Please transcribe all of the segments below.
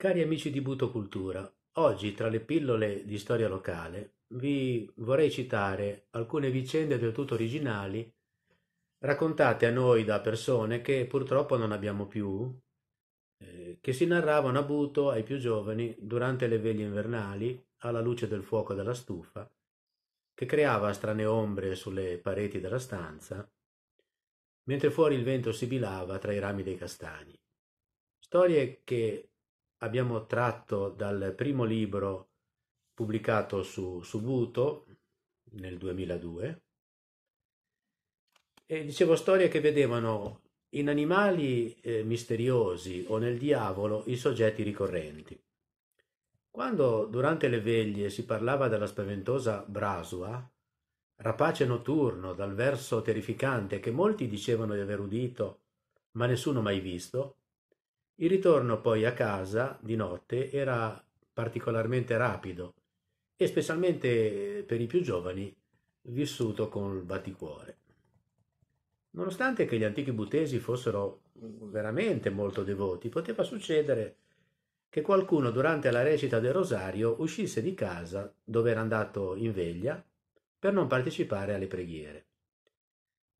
Cari amici di Buto Cultura, oggi tra le pillole di storia locale vi vorrei citare alcune vicende del tutto originali raccontate a noi da persone che purtroppo non abbiamo più, eh, che si narravano a Buto ai più giovani durante le veglie invernali alla luce del fuoco della stufa, che creava strane ombre sulle pareti della stanza, mentre fuori il vento sibilava tra i rami dei castagni. Storie che abbiamo tratto dal primo libro pubblicato su Subuto nel 2002 e dicevo storie che vedevano in animali eh, misteriosi o nel diavolo i soggetti ricorrenti. Quando durante le veglie si parlava della spaventosa Brasua, rapace notturno dal verso terrificante che molti dicevano di aver udito ma nessuno mai visto, il ritorno poi a casa di notte era particolarmente rapido e specialmente eh, per i più giovani vissuto col batticuore. Nonostante che gli antichi butesi fossero mm, veramente molto devoti, poteva succedere che qualcuno durante la recita del rosario uscisse di casa dove era andato in veglia per non partecipare alle preghiere.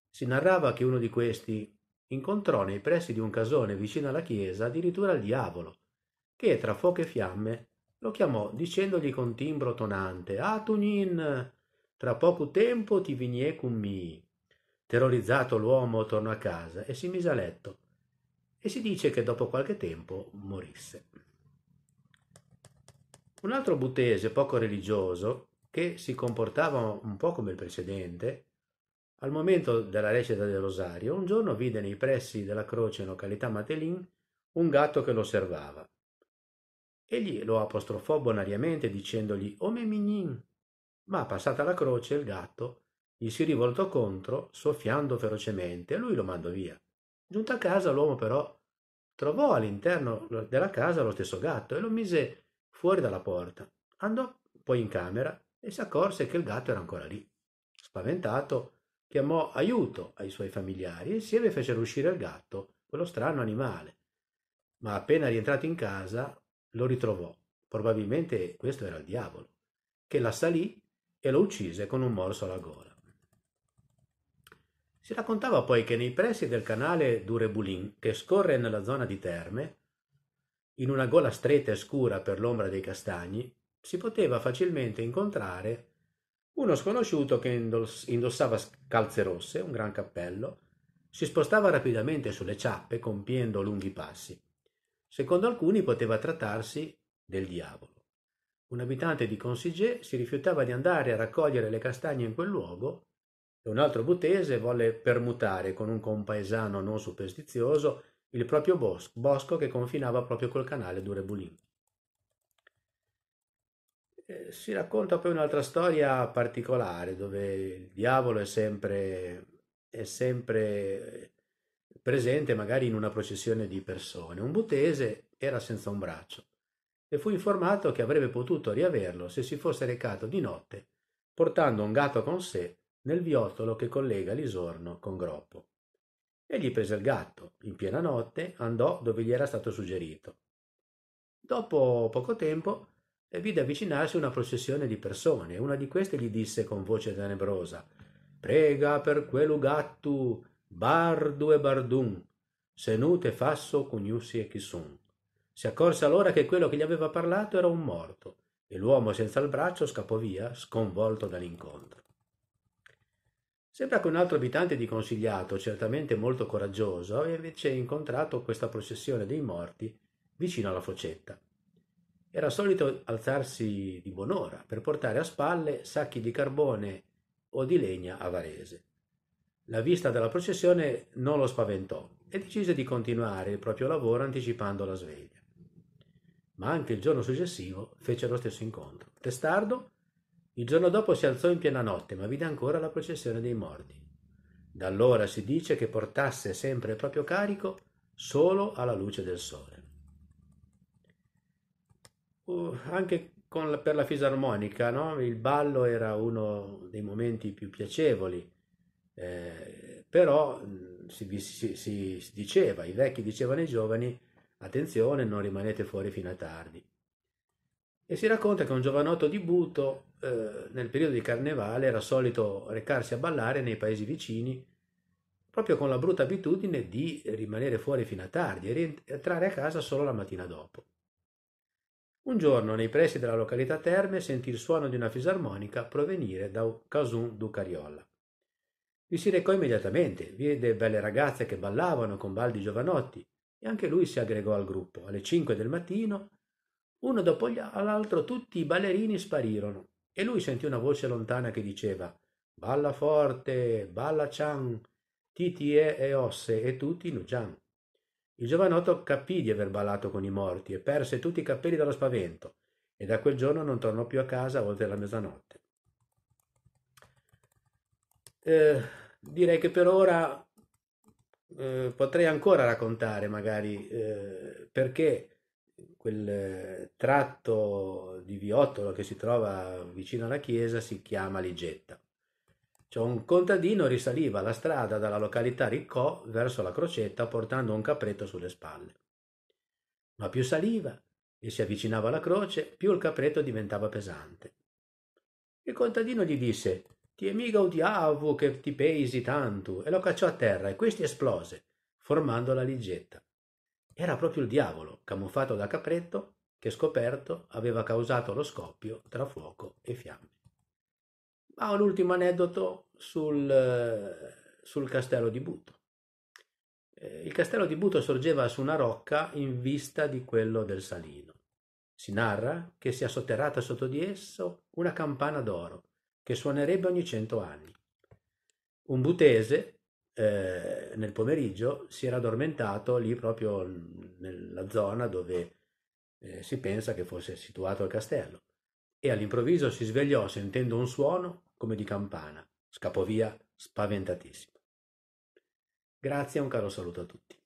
Si narrava che uno di questi incontrò nei pressi di un casone vicino alla chiesa addirittura il diavolo, che tra fuoco e fiamme lo chiamò dicendogli con timbro tonante Atunin, ah, tra poco tempo ti vignie con me. Terrorizzato l'uomo tornò a casa e si mise a letto e si dice che dopo qualche tempo morisse. Un altro butese poco religioso, che si comportava un po' come il precedente, al momento della recita del rosario, un giorno vide nei pressi della croce in località Matelin un gatto che lo osservava. Egli lo apostrofò bonariamente dicendogli Ome «Oh, mignin, ma passata la croce il gatto gli si rivoltò contro, soffiando ferocemente, e lui lo mandò via. Giunto a casa l'uomo però trovò all'interno della casa lo stesso gatto e lo mise fuori dalla porta. Andò poi in camera e si accorse che il gatto era ancora lì. Spaventato, chiamò aiuto ai suoi familiari e insieme fecero uscire il gatto, quello strano animale. Ma appena rientrato in casa lo ritrovò, probabilmente questo era il diavolo, che l'assalì e lo uccise con un morso alla gola. Si raccontava poi che nei pressi del canale d'Urebulin, che scorre nella zona di Terme, in una gola stretta e scura per l'ombra dei castagni, si poteva facilmente incontrare uno sconosciuto che indossava calze rosse, un gran cappello, si spostava rapidamente sulle ciappe compiendo lunghi passi. Secondo alcuni poteva trattarsi del diavolo. Un abitante di Consigé si rifiutava di andare a raccogliere le castagne in quel luogo e un altro butese volle permutare con un compaesano non superstizioso il proprio bosco, bosco che confinava proprio col canale d'Urebulin. Eh, si racconta poi un'altra storia particolare dove il diavolo è sempre, è sempre presente magari in una processione di persone. Un butese era senza un braccio e fu informato che avrebbe potuto riaverlo se si fosse recato di notte portando un gatto con sé nel viottolo che collega Lisorno con Groppo. Egli prese il gatto, in piena notte andò dove gli era stato suggerito. Dopo poco tempo e vide avvicinarsi una processione di persone. Una di queste gli disse con voce tenebrosa: Prega per quell'ugattu, bardu e bardun, senute fasso cugnussi e chisun. Si accorse allora che quello che gli aveva parlato era un morto, e l'uomo senza il braccio scappò via, sconvolto dall'incontro. Sembra che un altro abitante di Consigliato, certamente molto coraggioso, aveva invece incontrato questa processione dei morti vicino alla focetta. Era solito alzarsi di buon'ora per portare a spalle sacchi di carbone o di legna a Varese. La vista della processione non lo spaventò e decise di continuare il proprio lavoro anticipando la sveglia. Ma anche il giorno successivo fece lo stesso incontro. Testardo il giorno dopo si alzò in piena notte, ma vide ancora la processione dei morti. Da allora si dice che portasse sempre il proprio carico solo alla luce del sole anche con, per la fisarmonica, no? il ballo era uno dei momenti più piacevoli, eh, però si, si, si, diceva, i vecchi dicevano ai giovani, attenzione, non rimanete fuori fino a tardi. E si racconta che un giovanotto di Buto, eh, nel periodo di carnevale, era solito recarsi a ballare nei paesi vicini, proprio con la brutta abitudine di rimanere fuori fino a tardi e rientrare a casa solo la mattina dopo. Un giorno, nei pressi della località Terme, sentì il suono di una fisarmonica provenire da Casun du Ducariolla. Vi si recò immediatamente, vide belle ragazze che ballavano con baldi giovanotti e anche lui si aggregò al gruppo. Alle cinque del mattino, uno dopo l'altro, tutti i ballerini sparirono e lui sentì una voce lontana che diceva Balla forte, balla Chan, Titi e, e Osse e tutti Nujan. Il giovanotto capì di aver ballato con i morti e perse tutti i capelli dallo spavento, e da quel giorno non tornò più a casa oltre la mezzanotte. Eh, direi che per ora eh, potrei ancora raccontare magari eh, perché quel tratto di viottolo che si trova vicino alla chiesa si chiama Ligetta. Cioè un contadino risaliva la strada dalla località Riccò verso la crocetta portando un capretto sulle spalle. Ma più saliva e si avvicinava alla croce, più il capretto diventava pesante. Il contadino gli disse Ti è mica odiavo che ti pesi tanto e lo cacciò a terra e questi esplose, formando la liggetta. Era proprio il diavolo, camuffato da capretto, che scoperto aveva causato lo scoppio tra fuoco e fiamme. Ah, l'ultimo aneddoto sul, sul castello di Buto. Eh, il castello di Buto sorgeva su una rocca in vista di quello del Salino. Si narra che sia sotterrata sotto di esso una campana d'oro che suonerebbe ogni cento anni. Un butese eh, nel pomeriggio si era addormentato lì proprio nella zona dove eh, si pensa che fosse situato il castello e all'improvviso si svegliò sentendo un suono come di campana. Scappò via spaventatissimo. Grazie e un caro saluto a tutti.